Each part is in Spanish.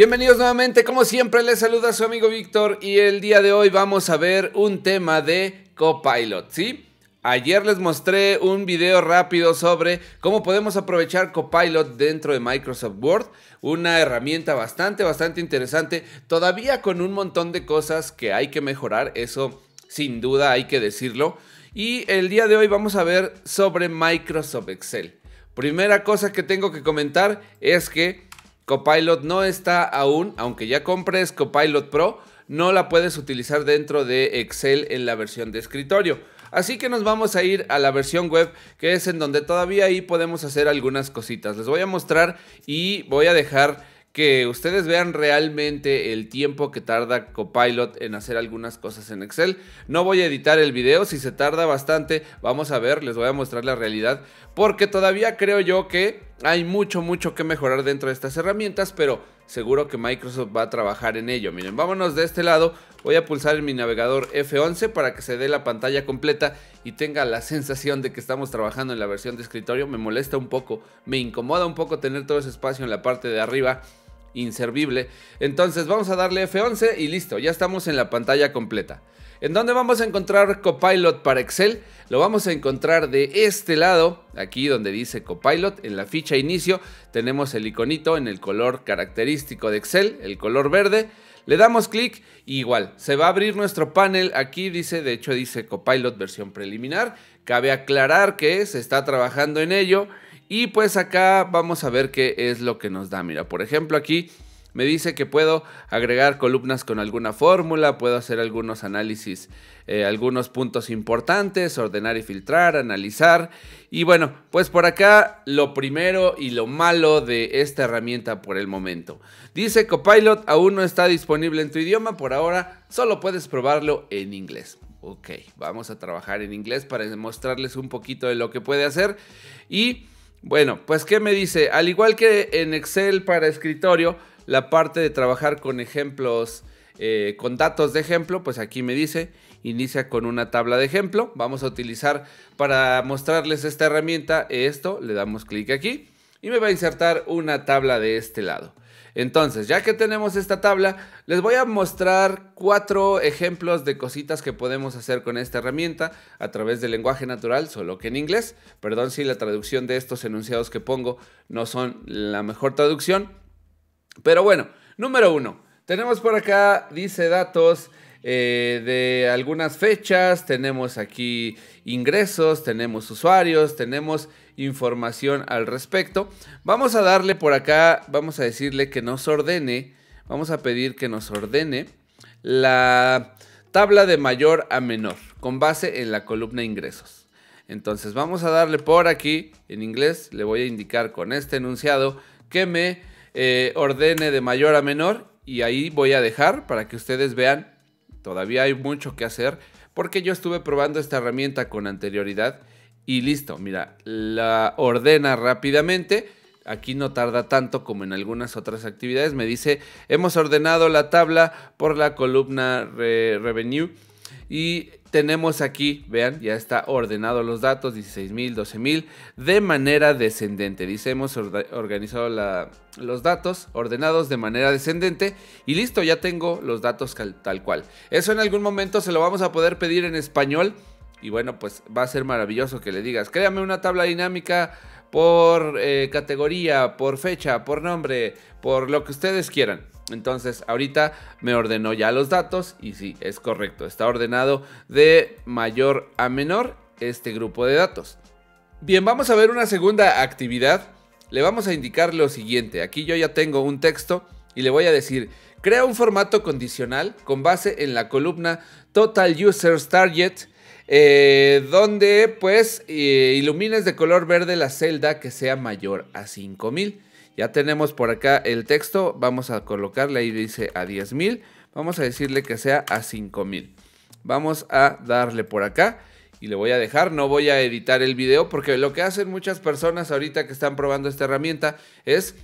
Bienvenidos nuevamente, como siempre les saluda su amigo Víctor y el día de hoy vamos a ver un tema de Copilot, ¿sí? Ayer les mostré un video rápido sobre cómo podemos aprovechar Copilot dentro de Microsoft Word, una herramienta bastante, bastante interesante, todavía con un montón de cosas que hay que mejorar, eso sin duda hay que decirlo. Y el día de hoy vamos a ver sobre Microsoft Excel. Primera cosa que tengo que comentar es que Copilot no está aún, aunque ya compres Copilot Pro, no la puedes utilizar dentro de Excel en la versión de escritorio. Así que nos vamos a ir a la versión web, que es en donde todavía ahí podemos hacer algunas cositas. Les voy a mostrar y voy a dejar que ustedes vean realmente el tiempo que tarda Copilot en hacer algunas cosas en Excel. No voy a editar el video, si se tarda bastante, vamos a ver, les voy a mostrar la realidad, porque todavía creo yo que hay mucho, mucho que mejorar dentro de estas herramientas, pero seguro que Microsoft va a trabajar en ello. Miren, vámonos de este lado. Voy a pulsar en mi navegador F11 para que se dé la pantalla completa y tenga la sensación de que estamos trabajando en la versión de escritorio. Me molesta un poco, me incomoda un poco tener todo ese espacio en la parte de arriba inservible. Entonces vamos a darle F11 y listo, ya estamos en la pantalla completa. ¿En dónde vamos a encontrar Copilot para Excel? Lo vamos a encontrar de este lado, aquí donde dice Copilot, en la ficha inicio tenemos el iconito en el color característico de Excel, el color verde. Le damos clic y igual, se va a abrir nuestro panel, aquí dice, de hecho dice Copilot versión preliminar. Cabe aclarar que se está trabajando en ello y pues acá vamos a ver qué es lo que nos da. Mira, por ejemplo aquí me dice que puedo agregar columnas con alguna fórmula, puedo hacer algunos análisis, eh, algunos puntos importantes, ordenar y filtrar, analizar. Y bueno, pues por acá lo primero y lo malo de esta herramienta por el momento. Dice Copilot aún no está disponible en tu idioma, por ahora solo puedes probarlo en inglés. Ok, vamos a trabajar en inglés para mostrarles un poquito de lo que puede hacer y... Bueno, pues ¿qué me dice? Al igual que en Excel para escritorio, la parte de trabajar con ejemplos, eh, con datos de ejemplo, pues aquí me dice, inicia con una tabla de ejemplo. Vamos a utilizar para mostrarles esta herramienta esto, le damos clic aquí y me va a insertar una tabla de este lado. Entonces, ya que tenemos esta tabla, les voy a mostrar cuatro ejemplos de cositas que podemos hacer con esta herramienta a través del lenguaje natural, solo que en inglés. Perdón si la traducción de estos enunciados que pongo no son la mejor traducción. Pero bueno, número uno, tenemos por acá, dice datos. Eh, de algunas fechas, tenemos aquí ingresos, tenemos usuarios, tenemos información al respecto. Vamos a darle por acá, vamos a decirle que nos ordene, vamos a pedir que nos ordene la tabla de mayor a menor con base en la columna ingresos. Entonces vamos a darle por aquí, en inglés, le voy a indicar con este enunciado que me eh, ordene de mayor a menor y ahí voy a dejar para que ustedes vean, todavía hay mucho que hacer porque yo estuve probando esta herramienta con anterioridad y listo, mira, la ordena rápidamente. Aquí no tarda tanto como en algunas otras actividades. Me dice, hemos ordenado la tabla por la columna revenue y tenemos aquí, vean, ya está ordenado los datos, 16.000, 12.000, de manera descendente. Dice, hemos organizado los datos ordenados de manera descendente y listo, ya tengo los datos tal cual. Eso en algún momento se lo vamos a poder pedir en español y bueno, pues va a ser maravilloso que le digas, créame una tabla dinámica por eh, categoría, por fecha, por nombre, por lo que ustedes quieran. Entonces ahorita me ordenó ya los datos y sí, es correcto, está ordenado de mayor a menor este grupo de datos. Bien, vamos a ver una segunda actividad. Le vamos a indicar lo siguiente. Aquí yo ya tengo un texto y le voy a decir, crea un formato condicional con base en la columna Total Users Target eh, donde pues eh, ilumines de color verde la celda que sea mayor a 5000. Ya tenemos por acá el texto, vamos a colocarle ahí dice a 10000, vamos a decirle que sea a 5000. Vamos a darle por acá y le voy a dejar, no voy a editar el video porque lo que hacen muchas personas ahorita que están probando esta herramienta es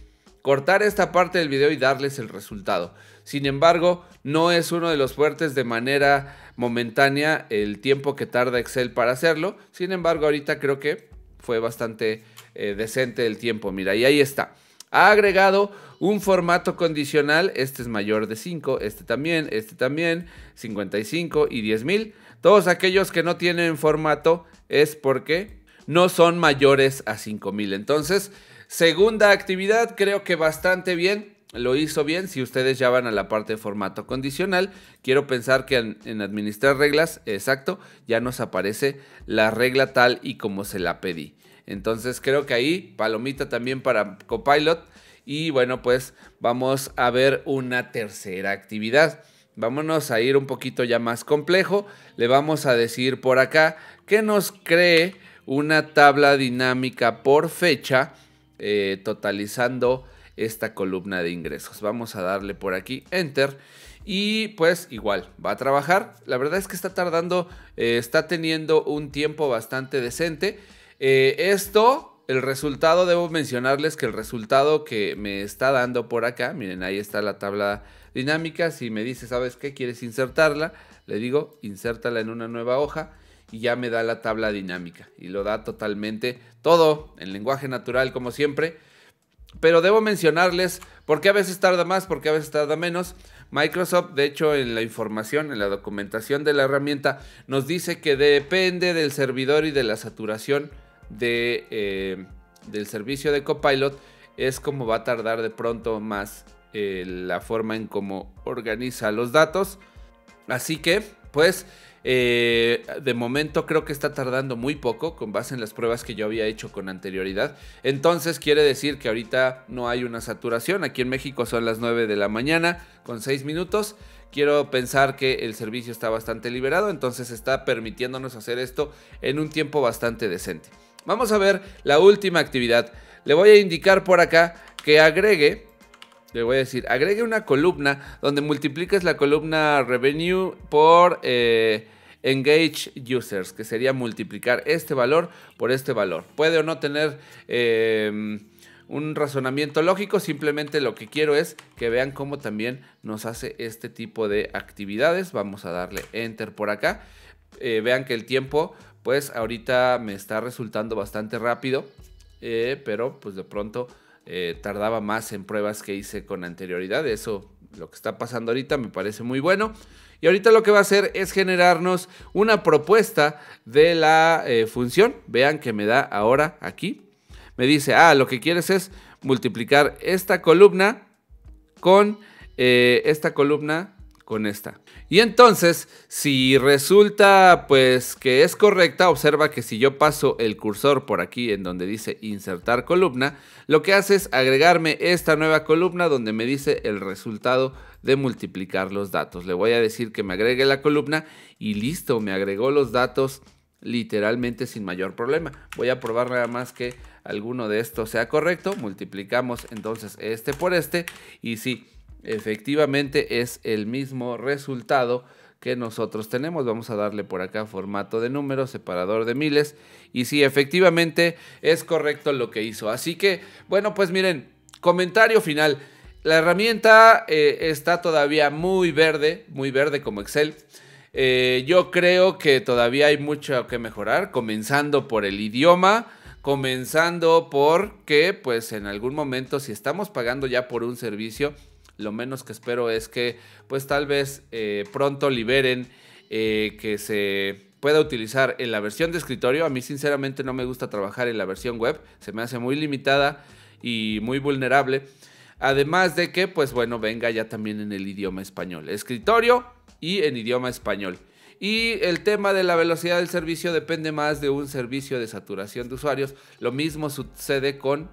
cortar esta parte del video y darles el resultado. Sin embargo, no es uno de los fuertes de manera momentánea el tiempo que tarda Excel para hacerlo. Sin embargo, ahorita creo que fue bastante eh, decente el tiempo. Mira, y ahí está. Ha agregado un formato condicional. Este es mayor de 5, este también, este también, 55 y 10.000. Todos aquellos que no tienen formato es porque no son mayores a 5.000. Entonces, segunda actividad, creo que bastante bien lo hizo bien. Si ustedes ya van a la parte de formato condicional, quiero pensar que en, administrar reglas, exacto, ya nos aparece la regla tal y como se la pedí. Entonces creo que ahí, palomita también para Copilot. Y bueno, pues vamos a ver una tercera actividad. Vámonos a ir un poquito ya más complejo. Le vamos a decir por acá que nos cree una tabla dinámica por fecha, eh, totalizando esta columna de ingresos. Vamos a darle por aquí Enter. Y pues igual, va a trabajar. La verdad es que está tardando, eh, está teniendo un tiempo bastante decente. Eh, esto, el resultado, debo mencionarles que el resultado que me está dando por acá, miren, ahí está la tabla dinámica. Si me dice, ¿sabes qué? ¿Quieres insertarla? Le digo, insértala en una nueva hoja y ya me da la tabla dinámica. Y lo da totalmente todo en lenguaje natural, como siempre. Pero debo mencionarles, porque a veces tarda más, porque a veces tarda menos. Microsoft, de hecho, en la información, en la documentación de la herramienta, nos dice que depende del servidor y de la saturación de, eh, del servicio de Copilot, es como va a tardar de pronto más eh, la forma en cómo organiza los datos. Así que pues de momento creo que está tardando muy poco con base en las pruebas que yo había hecho con anterioridad. Entonces quiere decir que ahorita no hay una saturación. Aquí en México son las 9 de la mañana con 6 minutos. Quiero pensar que el servicio está bastante liberado, entonces está permitiéndonos hacer esto en un tiempo bastante decente. Vamos a ver la última actividad. Le voy a indicar por acá que agregue le voy a decir, agregue una columna donde multipliques la columna revenue por eh, engage users, que sería multiplicar este valor por este valor. Puede o no tener eh, un razonamiento lógico, simplemente lo que quiero es que vean cómo también nos hace este tipo de actividades. Vamos a darle enter por acá. Eh, vean que el tiempo, pues ahorita me está resultando bastante rápido, pero pues de pronto eh, tardaba más en pruebas que hice con anterioridad. Eso, lo que está pasando ahorita, me parece muy bueno. Y ahorita lo que va a hacer es generarnos una propuesta de la eh, función. Vean que me da ahora aquí. Me dice, ah, lo que quieres es multiplicar esta columna con eh, esta columna con esta. Y entonces, si resulta pues que es correcta, observa que si yo paso el cursor por aquí en donde dice insertar columna, lo que hace es agregarme esta nueva columna donde me dice el resultado de multiplicar los datos. Le voy a decir que me agregue la columna y listo, me agregó los datos literalmente sin mayor problema. Voy a probar nada más que alguno de estos sea correcto. Multiplicamos entonces este por este y si efectivamente es el mismo resultado que nosotros tenemos. Vamos a darle por acá formato de número, separador de miles. Y sí, efectivamente es correcto lo que hizo. Así que, bueno, pues miren, comentario final. La herramienta eh, está todavía muy verde, muy verde como Excel. Eh, yo creo que todavía hay mucho que mejorar, comenzando por el idioma, comenzando por que, pues en algún momento, si estamos pagando ya por un servicio, lo menos que espero es que pues tal vez eh, pronto liberen eh, que se pueda utilizar en la versión de escritorio. A mí sinceramente no me gusta trabajar en la versión web, se me hace muy limitada y muy vulnerable. Además de que, pues bueno, venga ya también en el idioma español. Escritorio y en idioma español. Y el tema de la velocidad del servicio depende más de un servicio de saturación de usuarios. Lo mismo sucede con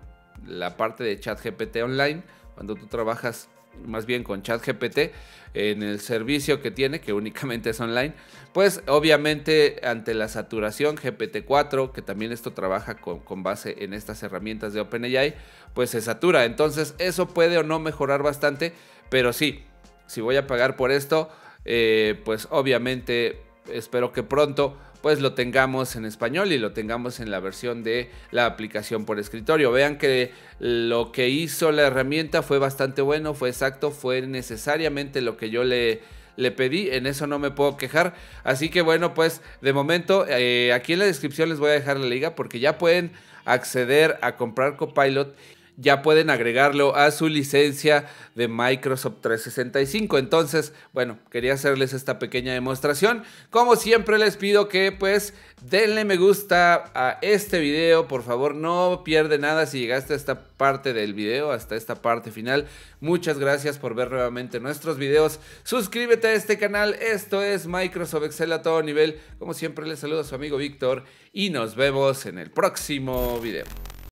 la parte de chat GPT Online. Cuando tú trabajas más bien con ChatGPT, en el servicio que tiene, que únicamente es online, pues obviamente ante la saturación GPT-4, que también esto trabaja con, base en estas herramientas de OpenAI, pues se satura. Entonces eso puede o no mejorar bastante, pero sí, si voy a pagar por esto, eh, pues obviamente espero que pronto pues lo tengamos en español y lo tengamos en la versión de la aplicación por escritorio. Vean que lo que hizo la herramienta fue bastante bueno, fue exacto, fue necesariamente lo que yo le le pedí, en eso no me puedo quejar. Así que bueno, pues de momento eh, aquí en la descripción les voy a dejar la liga porque ya pueden acceder a comprar Copilot ya pueden agregarlo a su licencia de Microsoft 365. Entonces, bueno, quería hacerles esta pequeña demostración. Como siempre les pido que pues denle me gusta a este video, por favor, no pierde nada si llegaste a esta parte del video, hasta esta parte final. Muchas gracias por ver nuevamente nuestros videos. Suscríbete a este canal. Esto es Microsoft Excel a todo nivel. Como siempre les saludo a su amigo Víctor y nos vemos en el próximo video.